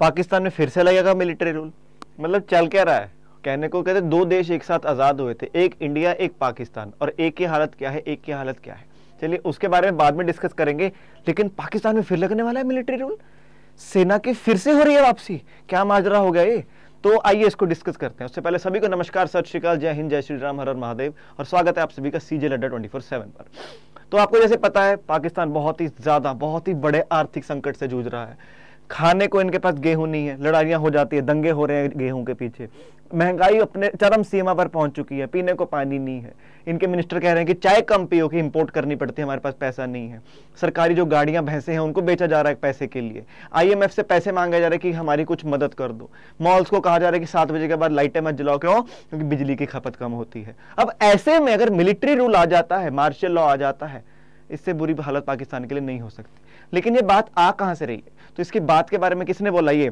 पाकिस्तान में फिर से लगेगा मिलिट्री रूल मतलब चल क्या रहा है कहने को कहते दो देश एक साथ आज़ाद हुए थे एक इंडिया एक पाकिस्तान और एक की हालत क्या है एक की हालत क्या है चलिए उसके बारे में बाद में डिस्कस करेंगे लेकिन पाकिस्तान में फिर लगने वाला है मिलिट्री रूल सेना की फिर से हो रही है वापसी क्या माजरा हो गया ये तो आइए इसको डिस्कस करते हैं उससे पहले सभी को नमस्कार सत श्रीकाल जय हिंद जय श्री राम हर हर महादेव और स्वागत है आप सभी का सीजे लड्डा ट्वेंटी फोर सेवन पर तो आपको जैसे पता है पाकिस्तान बहुत ही ज़्यादा बहुत ही बड़े आर्थिक संकट से जूझ रहा है खाने को इनके पास गेहूं नहीं है लड़ाइयाँ हो जाती है दंगे हो रहे हैं गेहूं के पीछे महंगाई अपने चरम सीमा पर पहुंच चुकी है पीने को पानी नहीं है इनके मिनिस्टर कह रहे हैं कि चाय कम पियो कि इंपोर्ट करनी पड़ती है हमारे पास पैसा नहीं है सरकारी जो गाड़ियां भैंसे हैं उनको बेचा जा रहा है पैसे के लिए आईएमएफ से पैसे मांगे जा रहे हैं कि हमारी कुछ मदद कर दो मॉल्स को कहा जा रहा है कि सात बजे के बाद लाइटें मत जलाओ क्यों क्योंकि बिजली की खपत कम होती है अब ऐसे में अगर मिलिट्री रूल आ जाता है मार्शल लॉ आ जाता है इससे बुरी हालत पाकिस्तान के लिए नहीं हो सकती लेकिन ये बात आ कहाँ से रही है तो इसकी बात के बारे में किसने बोला ये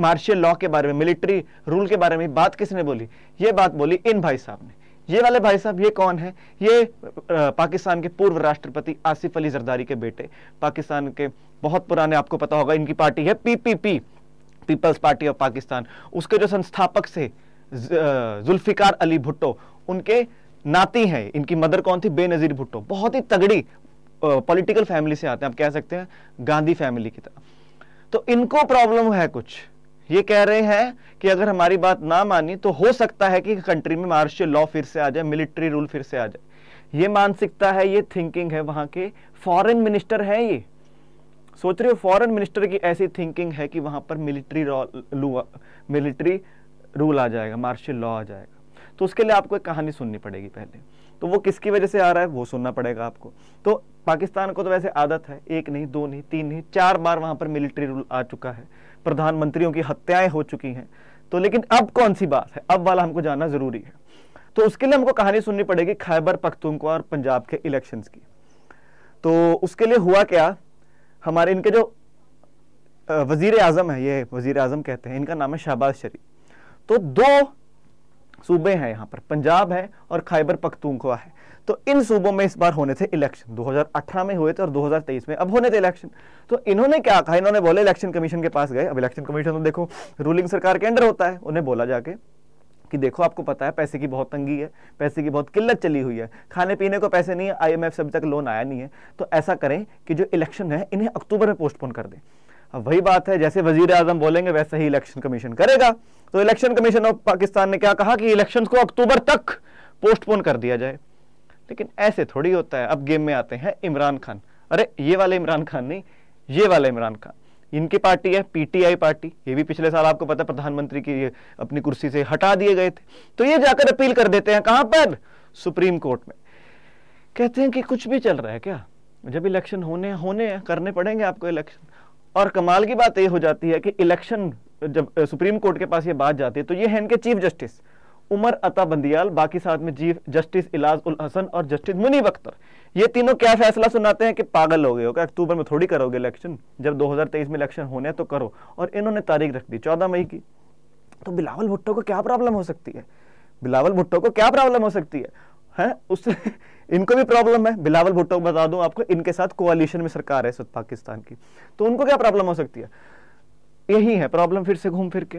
मार्शल लॉ के बारे में मिलिट्री रूल के बारे में बात किसने बोली ये बात बोली इन भाई साहब ने ये वाले भाई साहब ये कौन है ये पाकिस्तान के पूर्व राष्ट्रपति आसिफ अली जरदारी के बेटे पाकिस्तान के बहुत पुराने आपको पता होगा इनकी पार्टी है PPP People's Party of Pakistan उसके जो संस्थापक थे जुल्फिकार अली भुट्टो उनके नाती हैं इनकी मदर कौन थी बेनजीर भुट्टो बहुत ही तगड़ी पॉलिटिकल फैमिली से आते हैं आप कह सकते हैं गांधी फैमिली की तरह तो इनको प्रॉब्लम है कुछ ये कह रहे हैं कि अगर हमारी बात ना मानी तो हो सकता है कि कंट्री में मार्शल लॉ फिर से आ जाए मिलिट्री रूल फिर से आ जाए ये मानसिकता है ये थिंकिंग है वहां के फॉरेन मिनिस्टर है ये सोच रहे हो फॉरेन मिनिस्टर की ऐसी थिंकिंग है कि वहां पर मिलिट्री मिलिट्री रूल आ जाएगा मार्शल लॉ आ जाएगा तो उसके लिए आपको एक कहानी सुननी पड़ेगी पहले तो वो किसकी वजह से आ रहा है वो सुनना पड़ेगा आपको तो पाकिस्तान को तो वैसे आदत है एक नहीं दो नहीं तीन नहीं चार बार वहां पर मिलिट्री रूल आ चुका है प्रधानमंत्रियों की हत्याएं हो चुकी हैं तो लेकिन अब कौन सी बात है अब वाला हमको जानना ज़रूरी है तो उसके लिए हमको कहानी सुननी पड़ेगी खैबर को और पंजाब के इलेक्शंस की तो उसके लिए हुआ क्या हमारे इनके जो वजीर आज़म है ये वजीर आज़म कहते हैं इनका नाम है शहबाज शरीफ तो दो सूबे हैं यहाँ पर पंजाब है और खैबर पख्तूनख्वा है तो इन सूबों में इस बार होने थे इलेक्शन 2018 में हुए थे और 2023 में अब होने थे इलेक्शन तो इन्होंने क्या कहा इन्होंने बोले इलेक्शन कमीशन के पास गए अब इलेक्शन कमीशन तो देखो रूलिंग सरकार के अंडर होता है उन्हें बोला जाके कि देखो आपको पता है पैसे की बहुत तंगी है पैसे की बहुत किल्लत चली हुई है खाने पीने को पैसे नहीं है आई एम अभी तक लोन आया नहीं है तो ऐसा करें कि जो इलेक्शन है इन्हें अक्टूबर में पोस्टपोन कर दें अब वही बात है जैसे वजीर आजम बोलेंगे वैसे ही इलेक्शन कमीशन करेगा तो इलेक्शन कमीशन ऑफ पाकिस्तान ने क्या कहा कि इलेक्शन को अक्टूबर तक पोस्टपोन कर दिया जाए लेकिन ऐसे थोड़ी होता है अब गेम में आते हैं इमरान खान अरे ये वाले इमरान खान नहीं ये वाले इमरान खान इनकी पार्टी है पीटीआई पार्टी ये भी पिछले साल आपको पता प्रधानमंत्री की अपनी कुर्सी से हटा दिए गए थे तो ये जाकर अपील कर देते हैं कहां पर सुप्रीम कोर्ट में कहते हैं कि कुछ भी चल रहा है क्या जब इलेक्शन होने होने करने पड़ेंगे आपको इलेक्शन और कमाल की बात ये हो जाती है कि इलेक्शन जब सुप्रीम कोर्ट के पास ये बात जाती है तो ये है इनके चीफ जस्टिस उमर अता बंदियाल बाकी साथ में चीफ जस्टिस इलाज उल हसन और जस्टिस मुनीब अख्तर ये तीनों क्या फैसला सुनाते हैं कि पागल हो गए हो क्या अक्टूबर में थोड़ी करोगे इलेक्शन जब 2023 में इलेक्शन होने हैं तो करो और इन्होंने तारीख रख दी 14 मई की तो बिलावल भुट्टो को क्या प्रॉब्लम हो सकती है बिलावल भुट्टो को क्या प्रॉब्लम हो सकती है है उससे इनको भी प्रॉब्लम है बिलावल भुट्टो बता दूं आपको इनके साथ कोalition में सरकार है पाकिस्तान की तो उनको क्या प्रॉब्लम हो सकती है यही है प्रॉब्लम फिर से घूम फिर के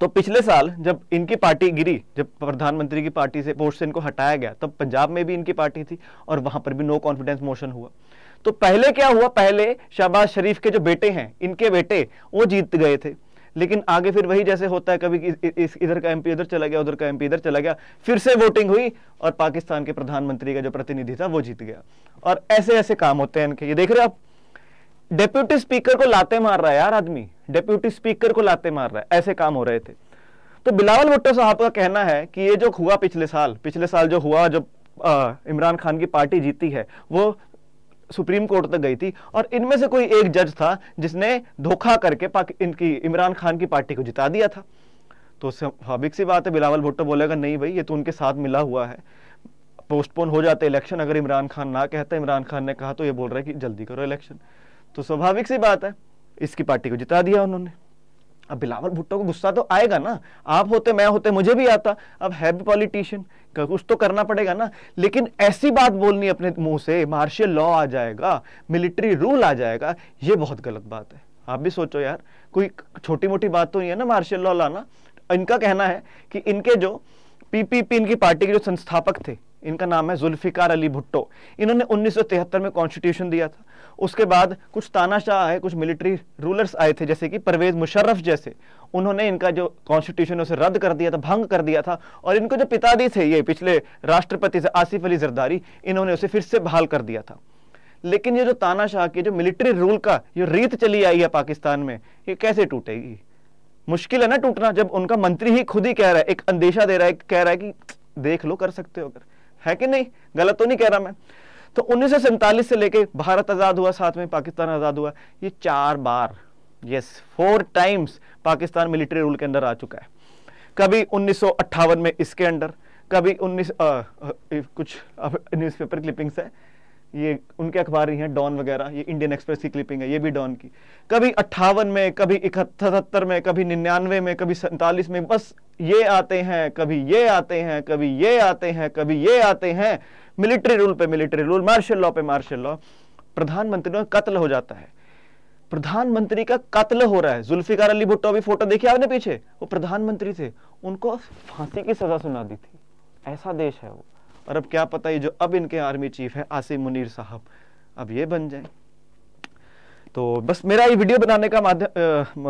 तो पिछले साल जब इनकी पार्टी गिरी जब प्रधानमंत्री की पार्टी से पोस्ट से इनको हटाया गया तब पंजाब में भी इनकी पार्टी थी और वहां पर भी नो कॉन्फिडेंस मोशन हुआ तो पहले क्या हुआ पहले शहबाज शरीफ के जो बेटे हैं इनके बेटे वो जीत गए थे लेकिन आगे फिर वही जैसे होता है कभी इस इधर का एमपी इधर चला गया उधर का एमपी इधर चला गया फिर से वोटिंग हुई और पाकिस्तान के प्रधानमंत्री का जो प्रतिनिधि था वो जीत गया और ऐसे ऐसे काम होते हैं इनके ये देख रहे हो आप डेप्यूटी स्पीकर को लाते मार रहा है यार आदमी डेप्यूटी स्पीकर को लाते मार रहा है ऐसे काम हो रहे थे तो बिलावल भुट्टो साहब का कहना है कि ये जो हुआ पिछले साल पिछले साल जो हुआ जब इमरान खान की पार्टी जीती है वो सुप्रीम कोर्ट तक गई थी और इनमें से कोई एक जज था जिसने धोखा करके इनकी इमरान खान की पार्टी को जिता दिया था तो स्वाभाविक सी बात है बिलावल भुट्टो बोलेगा नहीं भाई ये तो उनके साथ मिला हुआ है पोस्टपोन हो जाते इलेक्शन अगर इमरान खान ना कहते इमरान खान ने कहा तो ये बोल रहे कि जल्दी करो इलेक्शन तो स्वाभाविक सी बात है इसकी पार्टी को जिता दिया उन्होंने अब बिलावल भुट्टो को गुस्सा तो आएगा ना आप होते मैं होते मुझे भी आता अब है भी पॉलिटिशियन कुछ तो करना पड़ेगा ना लेकिन ऐसी बात बोलनी अपने मुंह से मार्शल लॉ आ जाएगा मिलिट्री रूल आ जाएगा ये बहुत गलत बात है आप भी सोचो यार कोई छोटी मोटी बात तो नहीं है ना मार्शल लॉ लाना इनका कहना है कि इनके जो पीपीपी इनकी पार्टी के जो संस्थापक थे इनका नाम है जुल्फिकार अली भुट्टो इन्होंने 1973 में कॉन्स्टिट्यूशन दिया था उसके बाद कुछ तानाशाह आए कुछ मिलिट्री रूलर्स आए थे जैसे कि परवेज मुशर्रफ जैसे उन्होंने इनका जो कॉन्स्टिट्यूशन उसे रद्द कर दिया था भंग कर दिया था और इनको जो पिताजी थे ये पिछले राष्ट्रपति से आसिफ अली जरदारी इन्होंने उसे फिर से बहाल कर दिया था लेकिन ये जो तानाशाह की जो मिलिट्री रूल का जो रीत चली आई है पाकिस्तान में ये कैसे टूटेगी मुश्किल है ना टूटना जब उनका मंत्री ही खुद ही कह रहा है एक अंदेशा दे रहा है कह रहा है कि देख लो कर सकते हो अगर है कि नहीं गलत तो नहीं कह रहा मैं तो उन्नीस से लेके भारत आज़ाद हुआ साथ में पाकिस्तान आज़ाद हुआ ये चार बार yes four times Pakistan military rule के अंदर आ चुका है कभी उन्नीस में इसके अंडर कभी उन्नीस कुछ न्यूज़पेपर क्लिपिंग्स है ये उनके अखबार ही हैं डॉन वगैरह ये इंडियन एक्सप्रेस की क्लिपिंग है ये भी डॉन की कभी अट्ठावन में कभी इकहत्तर में कभी निन्यानवे में कभी सैंतालीस में बस ये आते हैं कभी ये आते हैं कभी ये आते हैं कभी ये आते हैं मिलिट्री रूल पे मिलिट्री रूल मार्शल लॉ पे मार्शल लॉ प्रधानमंत्री का कत्ल हो जाता है प्रधानमंत्री का कत्ल हो रहा है जुल्फिकार अली भुट्टो भी फोटो देखी आपने पीछे वो प्रधानमंत्री थे उनको फांसी की सजा सुना दी थी ऐसा देश है वो और अब क्या पता ये जो अब इनके आर्मी चीफ है आसिम मुनीर साहब अब ये बन जाए तो बस मेरा ये वीडियो बनाने का माध्यम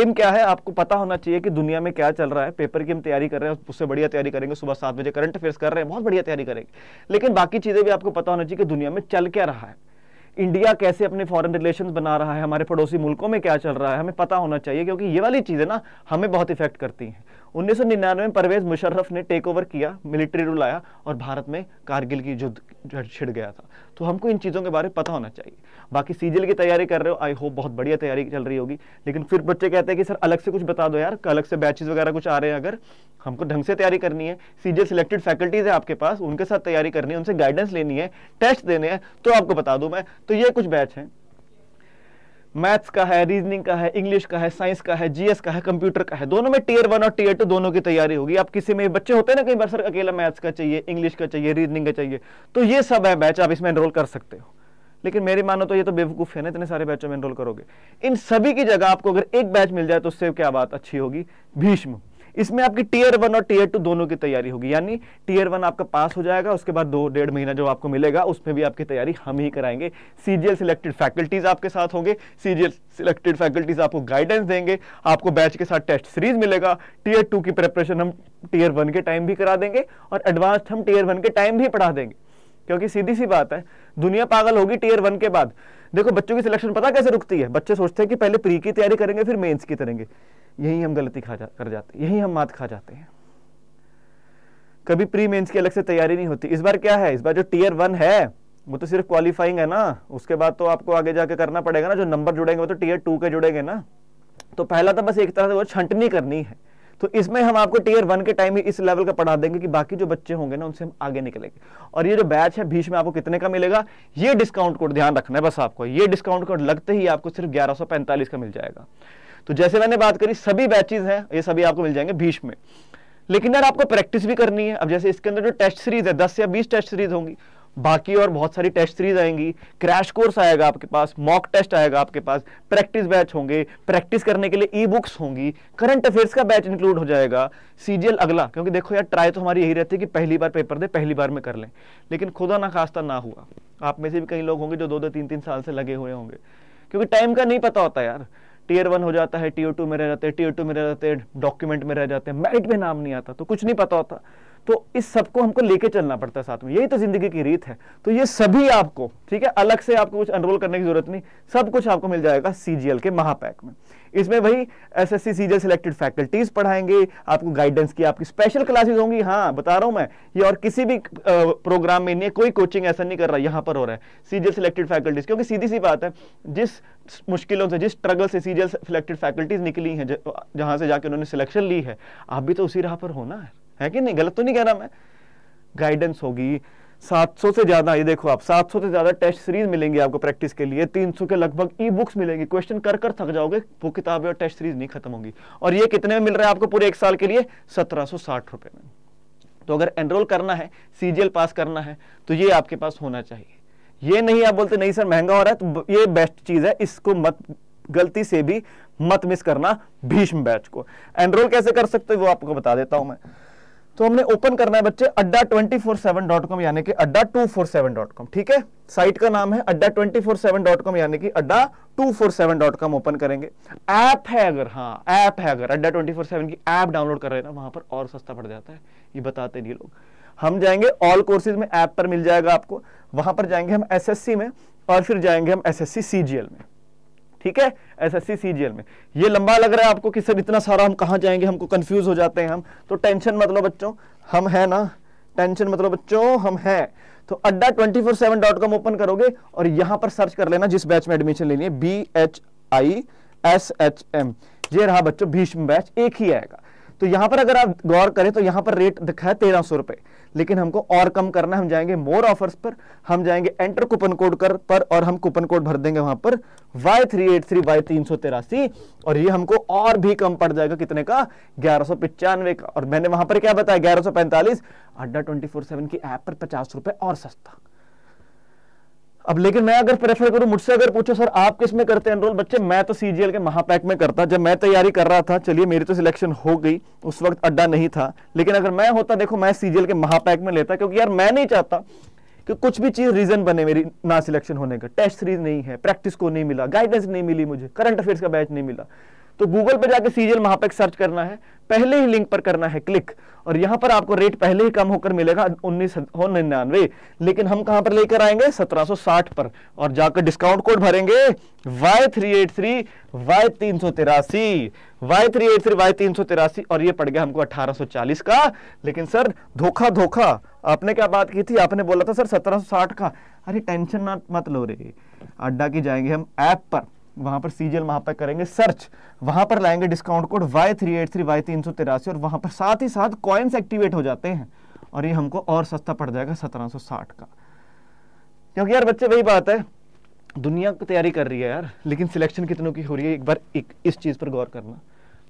एम क्या है आपको पता होना चाहिए कि दुनिया में क्या चल रहा है पेपर की हम तैयारी कर रहे हैं उससे बढ़िया तैयारी करेंगे सुबह सात बजे करंट अफेयर्स कर रहे हैं बहुत बढ़िया तैयारी करेंगे लेकिन बाकी चीज़ें भी आपको पता होना चाहिए कि दुनिया में चल क्या रहा है इंडिया कैसे अपने फॉरेन रिलेशन बना रहा है हमारे पड़ोसी मुल्कों में क्या चल रहा है हमें पता होना चाहिए क्योंकि ये वाली चीज़ें ना हमें बहुत इफेक्ट करती हैं 1999 में परवेज मुशर्रफ ने टेक ओवर किया मिलिट्री रूल आया और भारत में कारगिल की युद्ध छिड़ गया था तो हमको इन चीज़ों के बारे में पता होना चाहिए बाकी सीजिल की तैयारी कर रहे हो आई होप बहुत बढ़िया तैयारी चल रही होगी लेकिन फिर बच्चे कहते हैं कि सर अलग से कुछ बता दो यार अलग से बैचेज वगैरह कुछ आ रहे हैं अगर हमको ढंग से तैयारी करनी है सीजिल सिलेक्टेड फैकल्टीज है आपके पास उनके साथ तैयारी करनी है उनसे गाइडेंस लेनी है टेस्ट देने हैं तो आपको बता दूँ मैं तो ये कुछ बैच हैं मैथ्स का है रीजनिंग का है इंग्लिश का है साइंस का है जीएस का है कंप्यूटर का है दोनों में टीयर वन और टीयर टू दोनों की तैयारी होगी आप किसी में बच्चे होते हैं ना कहीं बार सर अकेला मैथ्स का चाहिए इंग्लिश का चाहिए रीजनिंग का चाहिए तो ये सब है बैच आप इसमें एनरोल कर सकते हो लेकिन मेरी मानो तो ये तो बेवकूफ़ है ना इतने सारे बैचों में एनरोल करोगे इन सभी की जगह आपको अगर एक बैच मिल जाए तो उससे क्या बात अच्छी होगी भीष्म इसमें आपकी टीयर वन और टीयर टू दोनों की तैयारी होगी यानी टीयर वन आपका पास हो जाएगा उसके बाद दो डेढ़ महीना जो आपको मिलेगा उसमें भी आपकी तैयारी हम ही कराएंगे सीजीएल सिलेक्टेड फैकल्टीज आपके साथ होंगे सीजीएल सिलेक्टेड फैकल्टीज आपको गाइडेंस देंगे आपको बैच के साथ टेस्ट सीरीज मिलेगा टीयर टू की प्रेपरेशन हम टीयर वन के टाइम भी करा देंगे और एडवांस हम टीयर वन के टाइम भी पढ़ा देंगे क्योंकि सीधी सी बात है दुनिया पागल होगी टीयर वन के बाद देखो बच्चों की सिलेक्शन पता कैसे रुकती है बच्चे सोचते हैं कि पहले प्री की तैयारी करेंगे फिर मेंस की करेंगे यही हम गलती खा जा कर जाते यही हम मात खा जाते हैं कभी प्री मेंस की अलग से तैयारी नहीं होती इस बार क्या है इस बार जो टीयर वन है वो तो सिर्फ क्वालिफाइंग है ना उसके बाद तो आपको आगे जाके करना पड़ेगा ना जो नंबर जुड़ेंगे वो तो टीयर टू के जुड़ेंगे ना तो पहला तो बस एक तरह से वो छंटनी करनी है तो इसमें हम आपको टीयर वन के टाइम ही इस लेवल का पढ़ा देंगे कि बाकी जो बच्चे होंगे ना उनसे हम आगे निकलेंगे और ये जो बैच है बीच में आपको कितने का मिलेगा ये डिस्काउंट कोड ध्यान रखना है बस आपको ये डिस्काउंट कोड लगते ही आपको सिर्फ ग्यारह का मिल जाएगा तो जैसे मैंने बात करी सभी बैचेज हैं ये सभी आपको मिल जाएंगे बीच में लेकिन यार आपको प्रैक्टिस भी करनी है अब जैसे इसके अंदर जो टेस्ट सीरीज है दस या बीस टेस्ट सीरीज होंगी बाकी और बहुत सारी टेस्ट सीरीज आएंगी क्रैश कोर्स आएगा आपके पास मॉक टेस्ट आएगा आपके पास प्रैक्टिस बैच होंगे प्रैक्टिस करने के लिए ई बुक्स होंगी करंट अफेयर्स का बैच इंक्लूड हो जाएगा सीजीएल अगला क्योंकि देखो यार ट्राई तो हमारी यही रहती है कि पहली बार पेपर दे पहली बार में कर लें लेकिन खुदा ना खास्ता ना हुआ आप में से भी कई लोग होंगे जो दो दो तीन तीन साल से लगे हुए होंगे क्योंकि टाइम का नहीं पता होता यार टीयर वन हो जाता है टीयर टू में रह जाते हैं टीयर टू में रह जाते हैं डॉक्यूमेंट में रह जाते हैं मेरिट में नाम नहीं आता तो कुछ नहीं पता होता तो इस सबको हमको लेके चलना पड़ता है साथ में यही तो जिंदगी की रीत है तो ये सभी आपको ठीक है अलग से आपको कुछ अनरोल करने की जरूरत नहीं सब कुछ आपको मिल जाएगा सीजीएल के महापैक में इसमें वही S S CGL selected faculties पढ़ाएंगे आपको गाइडेंस की आपकी स्पेशल क्लासेज होंगी हाँ बता रहा हूं मैं ये और किसी भी प्रोग्राम में नहीं कोई कोचिंग ऐसा नहीं कर रहा यहाँ पर हो रहा है सीजीएल सिलेक्टेड फैकल्टीज क्योंकि सीधी सी बात है जिस मुश्किलों से जिस स्ट्रगल से सीजीएल सिलेक्टेड फैकल्टीज निकली हैं जहां से जाके उन्होंने सिलेक्शन ली है आप भी तो उसी राह पर होना है है कि नहीं गलत तो नहीं कह रहा मैं गाइडेंस होगी 700 से ज़्यादा ये देखो आप 700 से ज़्यादा टेस्ट सीरीज मिलेंगी आपको प्रैक्टिस के लिए 300 के लगभग ई बुक्स मिलेंगी क्वेश्चन कर कर थक जाओगे वो किताबें और टेस्ट सीरीज नहीं खत्म होगी और ये कितने में मिल रहा है आपको पूरे एक साल के लिए सत्रह रुपए में तो अगर एनरोल करना है सीजीएल पास करना है तो ये आपके पास होना चाहिए ये नहीं आप बोलते नहीं सर महंगा हो रहा है तो ये बेस्ट चीज़ है इसको मत गलती से भी मत मिस करना भीष्म बैच को एनरोल कैसे कर सकते हो वो आपको बता देता हूं मैं तो हमने ओपन करना है बच्चे Adda twenty four seven dot com यानी कि Adda two four seven dot com ठीक है साइट का नाम है Adda twenty four seven dot com यानी कि Adda two four seven dot com open करेंगे ऐप है अगर हाँ ऐप है अगर अड्डा ट्वेंटी फोर सेवन की ऐप डाउनलोड कर रहे हैं ना वहां पर और सस्ता पड़ जाता है ये बताते नहीं लोग हम जाएंगे ऑल कोर्सेज में ऐप पर मिल जाएगा आपको वहां पर जाएंगे हम सी में और फिर जाएंगे हम जी एल में ठीक है एसएससी सीजीएल में ये लंबा लग रहा है आपको कि सर इतना सारा हम कहाँ जाएंगे हमको कंफ्यूज हो जाते हैं हम तो टेंशन मतलब बच्चों हम हैं ना टेंशन मतलब बच्चों हम हैं तो Adda twenty four seven dot com open करोगे और यहां पर सर्च कर लेना जिस बैच में एडमिशन लेनी है B H I S H M ये रहा बच्चों भीष्म बैच एक ही आएगा तो यहां पर अगर आप गौर करें तो यहां पर रेट दिखा है तेरह सौ रुपए लेकिन हमको और कम करना हम जाएंगे मोर ऑफर्स पर हम जाएंगे एंटर कूपन कोड कर पर और हम कूपन कोड भर देंगे वहां पर Y three eight three Y तीन सौ तेरासी और ये हमको और भी कम पड़ जाएगा कितने का ग्यारह सौ पिचानवे का और मैंने वहां पर क्या बताया ग्यारह सौ पैंतालीस अड्डा ट्वेंटी फोर सेवन की ऐप पर पचास रुपए और सस्ता अब लेकिन मैं अगर प्रेफर करूं मुझसे अगर पूछो सर आप किस में करते हैं एनरोल बच्चे मैं तो सीजीएल के महापैक में करता जब मैं तैयारी कर रहा था चलिए मेरी तो सिलेक्शन हो गई उस वक्त अड्डा नहीं था लेकिन अगर मैं होता देखो मैं सीजीएल के महापैक में लेता क्योंकि यार मैं नहीं चाहता कि कुछ भी चीज़ रीज़न बने मेरी ना सिलेक्शन होने का टेस्ट सीरीज नहीं है प्रैक्टिस को नहीं मिला गाइडेंस नहीं मिली मुझे करंट अफेयर्स का बैच नहीं मिला तो गूगल पर जाकर सीजल महापैक सर्च करना है पहले ही लिंक पर करना है क्लिक और यहां पर आपको रेट पहले ही कम होकर मिलेगा उन्नीस हो निन्यानवे लेकिन हम कहां पर लेकर आएंगे 1760 पर और जाकर डिस्काउंट कोड भरेंगे Y three eight three Y तीन सौ तिरासी Y three eight three Y तीन सौ तिरासी और ये पड़ गया हमको 1840 का लेकिन सर धोखा धोखा आपने क्या बात की थी आपने बोला था सर सत्रह का अरे टेंशन मत लो रे अड्डा की जाएंगे हम ऐप पर वहां पर सीजल पर करेंगे सर्च वहां पर लाएंगे discount code Y three eight three Y तीन सौ तिरासी और वहां पर साथ ही साथ कॉइन्स एक्टिवेट हो जाते हैं और ये हमको और सस्ता पड़ जाएगा सत्रह सौ साठ का क्योंकि यार बच्चे वही बात है दुनिया को तैयारी कर रही है यार लेकिन सिलेक्शन कितनों की हो रही है एक बार एक इस चीज़ पर गौर करना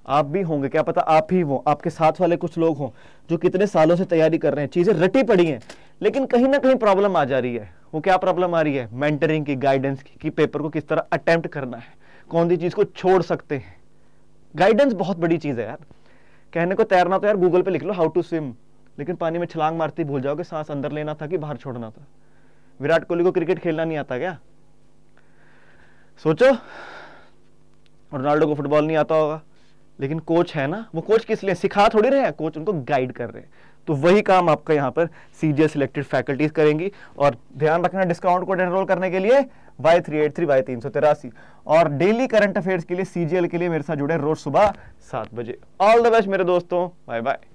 आप भी होंगे क्या पता आप ही हो आपके साथ वाले कुछ लोग हों जो कितने सालों से तैयारी कर रहे हैं चीज़ें रटी पड़ी हैं लेकिन कहीं ना कहीं प्रॉब्लम आ जा रही है वो क्या प्रॉब्लम आ रही है मेंटरिंग की गाइडेंस की कि पेपर को किस तरह अटेम्प्ट करना है कौन सी चीज़ को छोड़ सकते हैं गाइडेंस बहुत बड़ी चीज़ है यार कहने को तैरना तो यार गूगल पे लिख लो हाउ टू स्विम लेकिन पानी में छलांग मारती भूल जाओगे सांस अंदर लेना था कि बाहर छोड़ना था विराट कोहली को क्रिकेट खेलना नहीं आता क्या सोचो रोनाल्डो को फुटबॉल नहीं आता होगा लेकिन कोच है ना वो कोच किस लिए सिखा थोड़ी रहे हैं कोच उनको गाइड कर रहे हैं तो वही काम आपका यहाँ पर सीजीएस सिलेक्टेड फैकल्टीज करेंगी और ध्यान रखना डिस्काउंट कोड एनरोल करने के लिए Y three eight three Y तीन सौ तिरासी और डेली करंट अफेयर्स के लिए सीजीएल के लिए मेरे साथ जुड़े रोज सुबह सात बजे ऑल द बेस्ट मेरे दोस्तों बाय बाय